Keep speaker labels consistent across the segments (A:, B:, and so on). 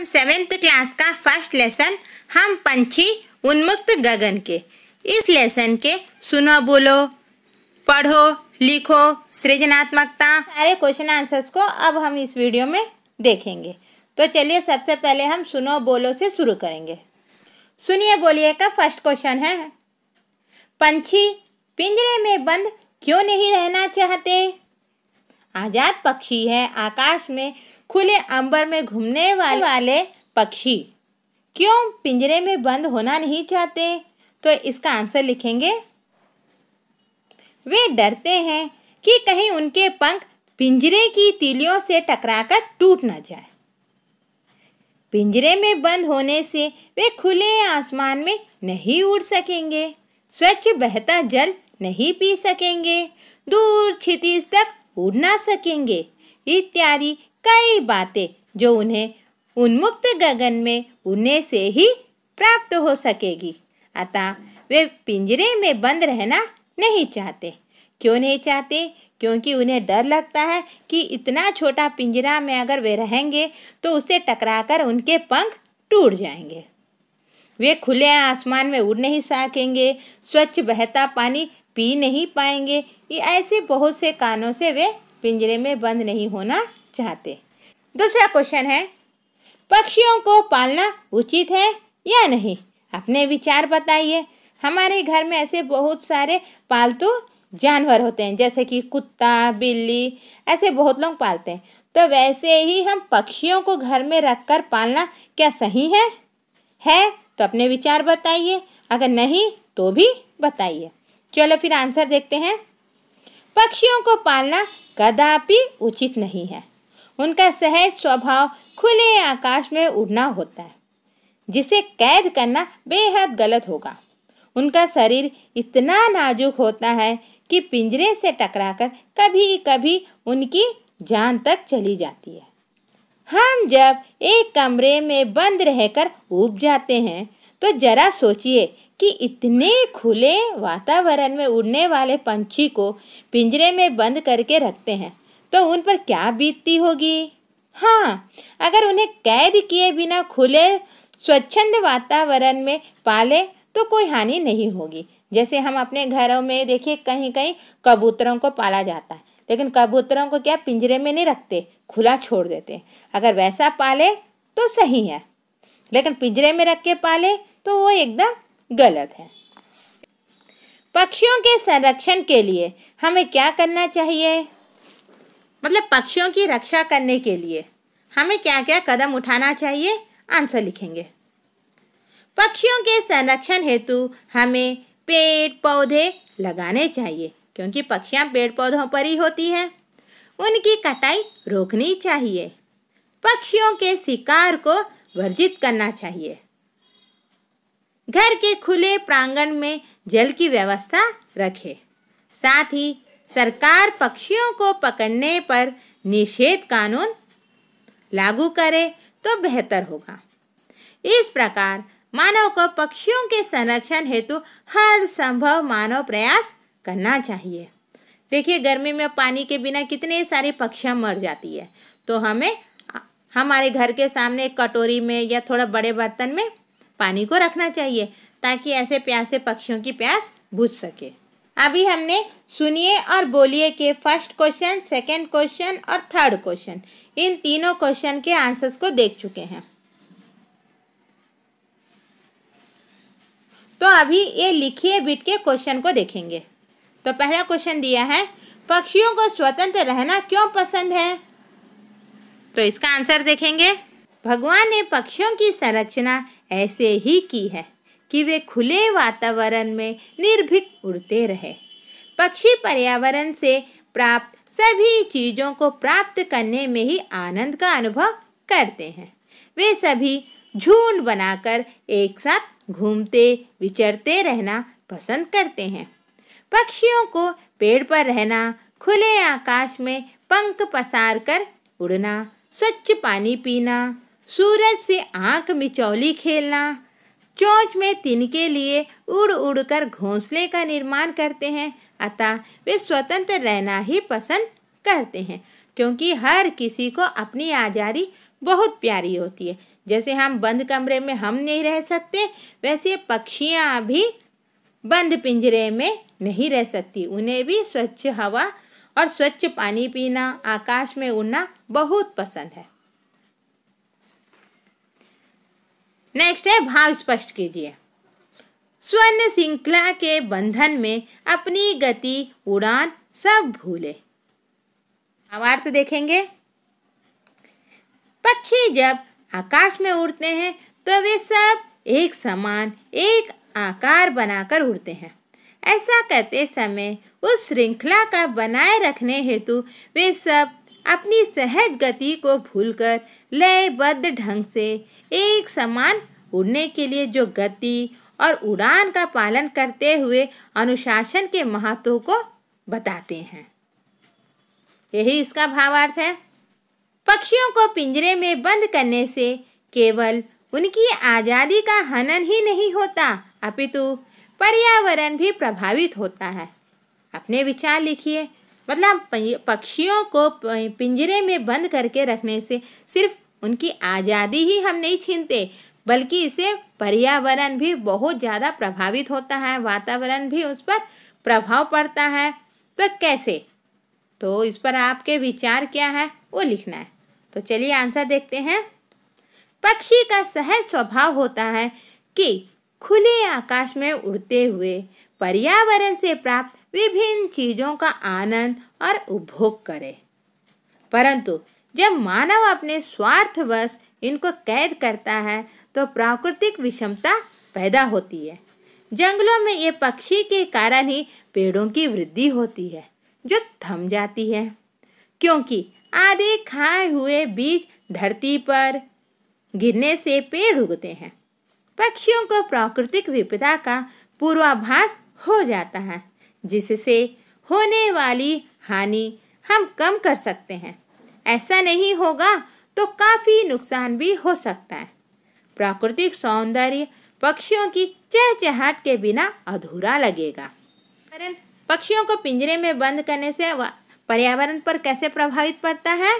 A: हम seventh class का first lesson हम पंछी उन्मुक्त गगन के इस लेसन के सुनो बोलो पढ़ो लिखो सृजनात्मकता सारे क्वेश्चन आंसर्स को अब हम इस वीडियो में देखेंगे तो चलिए सबसे पहले हम सुनो बोलो से शुरू करेंगे सुनिए बोलिए का फर्स्ट क्वेश्चन है पंछी पिंजरे में बंद क्यों नहीं रहना चाहते आज़ाद पक्षी है आकाश में खुले अंबर में घूमने वाले पक्षी क्यों पिंजरे में बंद होना नहीं चाहते तो इसका आंसर लिखेंगे वे डरते हैं कि कहीं उनके पंख पिंजरे की तीलियों से टकराकर टूट ना जाए पिंजरे में बंद होने से वे खुले आसमान में नहीं उड़ सकेंगे स्वच्छ बहता जल नहीं पी सकेंगे दूर क्षितिज तक उड़ ना सकेंगे इत्यादि कई बातें जो उन्हें उन्मुक्त गगन में उड़ने से ही प्राप्त हो सकेगी अतः वे पिंजरे में बंद रहना नहीं चाहते क्यों नहीं चाहते क्योंकि उन्हें डर लगता है कि इतना छोटा पिंजरा में अगर वे रहेंगे तो उसे टकराकर उनके पंख टूट जाएंगे वे खुले आसमान में उड़ नहीं सकेंगे स्वच्छ बहता पानी पी नहीं पाएंगे ये ऐसे बहुत से कारणों से वे पिंजरे में बंद नहीं होना चाहते दूसरा क्वेश्चन है पक्षियों को पालना उचित है या नहीं अपने विचार बताइए हमारे घर में ऐसे बहुत सारे पालतू जानवर होते हैं जैसे कि कुत्ता बिल्ली ऐसे बहुत लोग पालते हैं तो वैसे ही हम पक्षियों को घर में रख कर पालना क्या सही है है तो अपने विचार बताइए अगर नहीं तो भी बताइए चलो फिर आंसर देखते हैं पक्षियों को पालना कदापि उचित नहीं है उनका सहज स्वभाव खुले आकाश में उड़ना होता है जिसे कैद करना बेहद गलत होगा उनका शरीर इतना नाजुक होता है कि पिंजरे से टकराकर कभी कभी उनकी जान तक चली जाती है हम जब एक कमरे में बंद रहकर ऊब जाते हैं तो जरा सोचिए कि इतने खुले वातावरण में उड़ने वाले पंछी को पिंजरे में बंद करके रखते हैं तो उन पर क्या बीतती होगी हाँ अगर उन्हें कैद किए बिना खुले स्वच्छंद वातावरण में पाले तो कोई हानि नहीं होगी जैसे हम अपने घरों में देखिए कहीं कहीं कबूतरों को पाला जाता है लेकिन कबूतरों को क्या पिंजरे में नहीं रखते खुला छोड़ देते अगर वैसा पाले तो सही है लेकिन पिंजरे में रख के पाले तो वो एकदम गलत है पक्षियों के संरक्षण के लिए हमें क्या करना चाहिए मतलब पक्षियों की रक्षा करने के लिए हमें क्या क्या कदम उठाना चाहिए आंसर लिखेंगे पक्षियों के संरक्षण हेतु हमें पेड़ पौधे लगाने चाहिए क्योंकि पक्षियाँ पेड़ पौधों पर ही होती हैं उनकी कटाई रोकनी चाहिए पक्षियों के शिकार को वर्जित करना चाहिए घर के खुले प्रांगण में जल की व्यवस्था रखे साथ ही सरकार पक्षियों को पकड़ने पर निषेध कानून लागू करे तो बेहतर होगा इस प्रकार मानव को पक्षियों के संरक्षण हेतु हर संभव मानव प्रयास करना चाहिए देखिए गर्मी में पानी के बिना कितने सारे पक्षियाँ मर जाती है तो हमें हमारे घर के सामने कटोरी में या थोड़ा बड़े बर्तन में पानी को रखना चाहिए ताकि ऐसे प्यासे पक्षियों की प्यास बुझ सके अभी हमने सुनिए और बोलिए के फर्स्ट क्वेश्चन सेकंड क्वेश्चन और थर्ड क्वेश्चन इन तीनों क्वेश्चन के आंसर्स को देख चुके हैं तो अभी ये लिखिए बिट के क्वेश्चन को देखेंगे तो पहला क्वेश्चन दिया है पक्षियों को स्वतंत्र रहना क्यों पसंद है तो इसका आंसर देखेंगे भगवान ने पक्षियों की संरचना ऐसे ही की है कि वे खुले वातावरण में निर्भीक उड़ते रहे पक्षी पर्यावरण से प्राप्त सभी चीज़ों को प्राप्त करने में ही आनंद का अनुभव करते हैं वे सभी झुंड बनाकर एक साथ घूमते विचरते रहना पसंद करते हैं पक्षियों को पेड़ पर रहना खुले आकाश में पंख पसार कर उड़ना स्वच्छ पानी पीना सूरज से आंख मिचौली खेलना चोंच में तिनके लिए उड़ उड़ कर घोंसले का निर्माण करते हैं अतः वे स्वतंत्र रहना ही पसंद करते हैं क्योंकि हर किसी को अपनी आज़ादी बहुत प्यारी होती है जैसे हम बंद कमरे में हम नहीं रह सकते वैसे पक्षियाँ भी बंद पिंजरे में नहीं रह सकती उन्हें भी स्वच्छ हवा और स्वच्छ पानी पीना आकाश में उड़ना बहुत पसंद है नेक्स्ट है भाव स्पष्ट कीजिए स्वर्ण श्रृंखला के बंधन में अपनी गति उड़ान सब भूले भावार्थ देखेंगे पक्षी जब आकाश में उड़ते हैं तो वे सब एक समान एक आकार बनाकर उड़ते हैं ऐसा करते समय उस श्रृंखला का बनाए रखने हेतु वे सब अपनी सहज गति को भूलकर लयबद्ध ढंग से एक समान उड़ने के लिए जो गति और उड़ान का पालन करते हुए अनुशासन के महत्व को बताते हैं यही इसका भावार्थ है पक्षियों को पिंजरे में बंद करने से केवल उनकी आज़ादी का हनन ही नहीं होता अपितु पर्यावरण भी प्रभावित होता है अपने विचार लिखिए मतलब पक्षियों को पिंजरे में बंद करके रखने से सिर्फ उनकी आज़ादी ही हम नहीं छीनते बल्कि इसे पर्यावरण भी बहुत ज़्यादा प्रभावित होता है वातावरण भी उस पर प्रभाव पड़ता है तो कैसे तो इस पर आपके विचार क्या है वो लिखना है तो चलिए आंसर देखते हैं पक्षी का सहज स्वभाव होता है कि खुले आकाश में उड़ते हुए पर्यावरण से प्राप्त विभिन्न चीज़ों का आनंद और उपभोग करें परंतु जब मानव अपने स्वार्थवश इनको कैद करता है तो प्राकृतिक विषमता पैदा होती है जंगलों में ये पक्षी के कारण ही पेड़ों की वृद्धि होती है जो थम जाती है क्योंकि आधे खाए हुए बीज धरती पर गिरने से पेड़ उगते हैं पक्षियों को प्राकृतिक विपदा का पूर्वाभास हो जाता है जिससे होने वाली हानि हम कम कर सकते हैं ऐसा नहीं होगा तो काफ़ी नुकसान भी हो सकता है प्राकृतिक सौंदर्य पक्षियों की चहचहाट के बिना अधूरा लगेगा पक्षियों को पिंजरे में बंद करने से पर्यावरण पर कैसे प्रभावित पड़ता है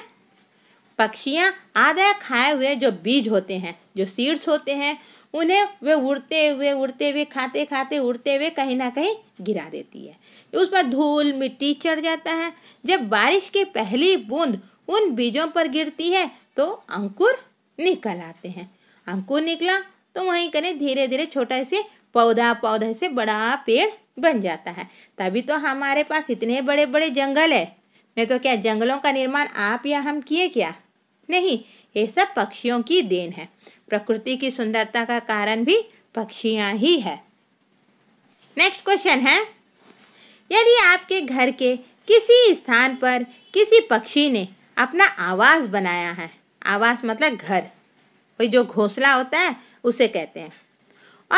A: पक्षियाँ आधा खाए हुए जो बीज होते हैं जो सीड्स होते हैं उन्हें वे उड़ते हुए उड़ते हुए खाते खाते उड़ते हुए कहीं ना कहीं गिरा देती है उस पर धूल मिट्टी चढ़ जाता है जब बारिश की पहली बूंद उन बीजों पर गिरती है तो अंकुर निकल आते हैं अंकुर निकला तो वहीं करें धीरे धीरे छोटा से पौधा पौधे से बड़ा पेड़ बन जाता है तभी तो हमारे पास इतने बड़े बड़े जंगल है नहीं तो क्या जंगलों का निर्माण आप या हम किए क्या नहीं ये सब पक्षियों की देन है प्रकृति की सुंदरता का कारण भी पक्षियाँ ही है नेक्स्ट क्वेश्चन है यदि आपके घर के किसी स्थान पर किसी पक्षी ने अपना आवास बनाया है आवास मतलब घर वही जो घोंसला होता है उसे कहते हैं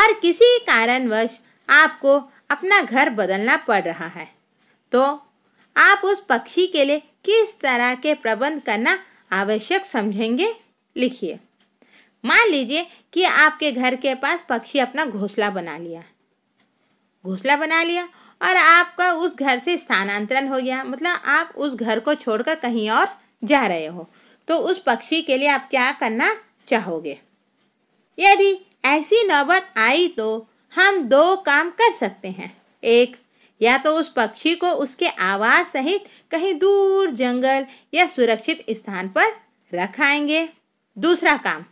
A: और किसी कारणवश आपको अपना घर बदलना पड़ रहा है तो आप उस पक्षी के लिए किस तरह के प्रबंध करना आवश्यक समझेंगे लिखिए मान लीजिए कि आपके घर के पास पक्षी अपना घोंसला बना लिया घोसला बना लिया और आपका उस घर से स्थानांतरण हो गया मतलब आप उस घर को छोड़कर कहीं और जा रहे हो तो उस पक्षी के लिए आप क्या करना चाहोगे यदि ऐसी नौबत आई तो हम दो काम कर सकते हैं एक या तो उस पक्षी को उसके आवाज सहित कहीं दूर जंगल या सुरक्षित स्थान पर रखाएंगे दूसरा काम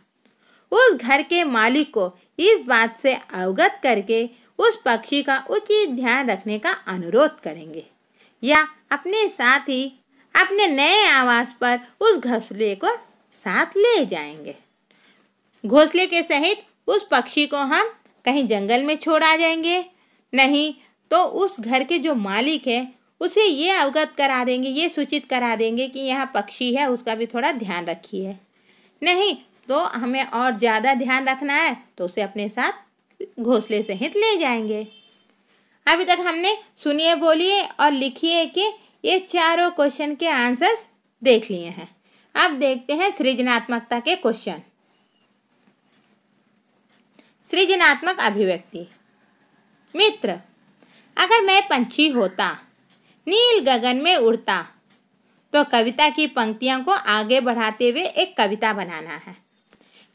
A: उस घर के मालिक को इस बात से अवगत करके उस पक्षी का उचित ध्यान रखने का अनुरोध करेंगे या अपने साथ ही अपने नए आवास पर उस घोंसले को साथ ले जाएंगे घोंसले के सहित उस पक्षी को हम कहीं जंगल में छोड़ आ जाएंगे नहीं तो उस घर के जो मालिक है उसे ये अवगत करा देंगे ये सूचित करा देंगे कि यहाँ पक्षी है उसका भी थोड़ा ध्यान रखिए नहीं तो हमें और ज़्यादा ध्यान रखना है तो उसे अपने साथ घोंसले सहित ले जाएंगे अभी तक हमने सुनिए बोलिए और लिखिए कि ये चारों क्वेश्चन के आंसर्स देख लिए हैं अब देखते हैं सृजनात्मकता के क्वेश्चन सृजनात्मक अभिव्यक्ति मित्र अगर मैं पंछी होता नील गगन में उड़ता तो कविता की पंक्तियों को आगे बढ़ाते हुए एक कविता बनाना है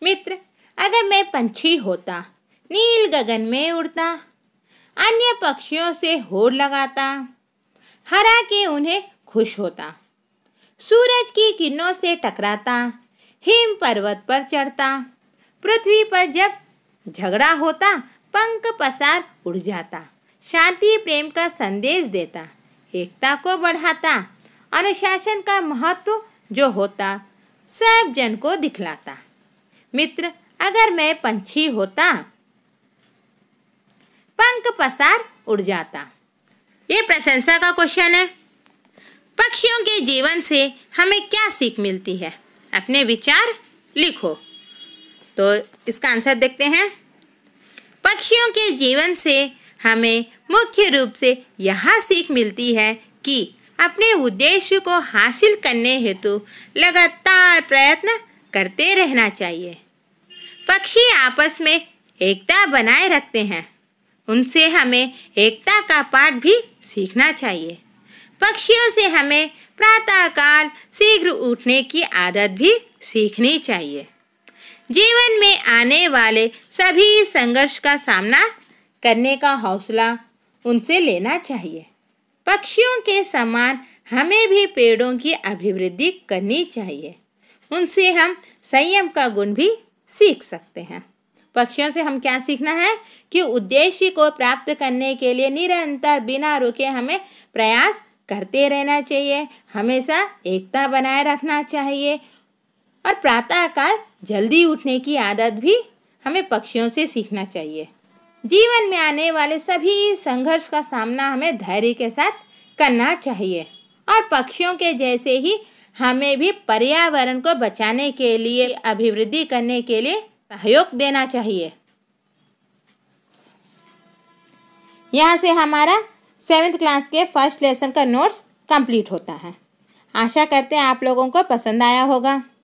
A: मित्र अगर मैं पंछी होता नील गगन में उड़ता अन्य पक्षियों से होड़ लगाता हरा के उन्हें खुश होता सूरज की किरणों से टकराता हिम पर्वत पर चढ़ता पृथ्वी पर जब झगड़ा होता पंख पसार उड़ जाता शांति प्रेम का संदेश देता एकता को बढ़ाता अनुशासन का महत्व जो होता सब जन को दिखलाता मित्र अगर मैं पंछी होता पंख पसार उड़ जाता ये प्रशंसा का क्वेश्चन है पक्षियों के जीवन से हमें क्या सीख मिलती है अपने विचार लिखो तो इसका आंसर देखते हैं पक्षियों के जीवन से हमें मुख्य रूप से यह सीख मिलती है कि अपने उद्देश्य को हासिल करने हेतु लगातार प्रयत्न करते रहना चाहिए पक्षी आपस में एकता बनाए रखते हैं उनसे हमें एकता का पाठ भी सीखना चाहिए पक्षियों से हमें प्रातःकाल शीघ्र उठने की आदत भी सीखनी चाहिए जीवन में आने वाले सभी संघर्ष का सामना करने का हौसला उनसे लेना चाहिए पक्षियों के समान हमें भी पेड़ों की अभिवृद्धि करनी चाहिए उनसे हम संयम का गुण भी सीख सकते हैं पक्षियों से हम क्या सीखना है कि उद्देश्य को प्राप्त करने के लिए निरंतर बिना रुके हमें प्रयास करते रहना चाहिए हमेशा एकता बनाए रखना चाहिए और प्रातःकाल जल्दी उठने की आदत भी हमें पक्षियों से सीखना चाहिए जीवन में आने वाले सभी संघर्ष का सामना हमें धैर्य के साथ करना चाहिए और पक्षियों के जैसे ही हमें भी पर्यावरण को बचाने के लिए अभिवृद्धि करने के लिए सहयोग देना चाहिए यहाँ से हमारा सेवेंथ क्लास के फर्स्ट लेसन का नोट्स कंप्लीट होता है आशा करते हैं आप लोगों को पसंद आया होगा